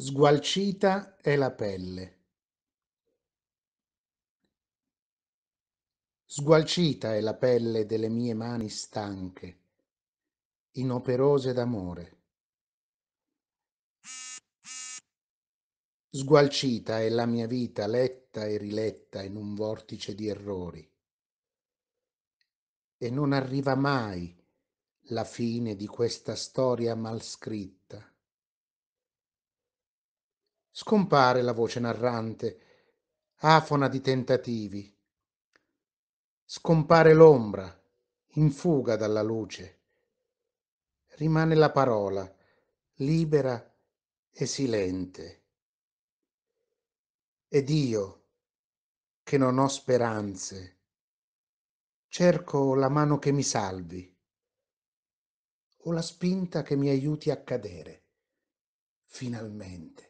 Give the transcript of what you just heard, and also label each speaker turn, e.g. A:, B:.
A: Sgualcita è la pelle. Sgualcita è la pelle delle mie mani stanche, inoperose d'amore. Sgualcita è la mia vita letta e riletta in un vortice di errori. E non arriva mai la fine di questa storia mal scritta scompare la voce narrante, afona di tentativi. Scompare l'ombra, in fuga dalla luce. Rimane la parola, libera e silente. Ed io, che non ho speranze, cerco la mano che mi salvi o la spinta che mi aiuti a cadere,
B: finalmente.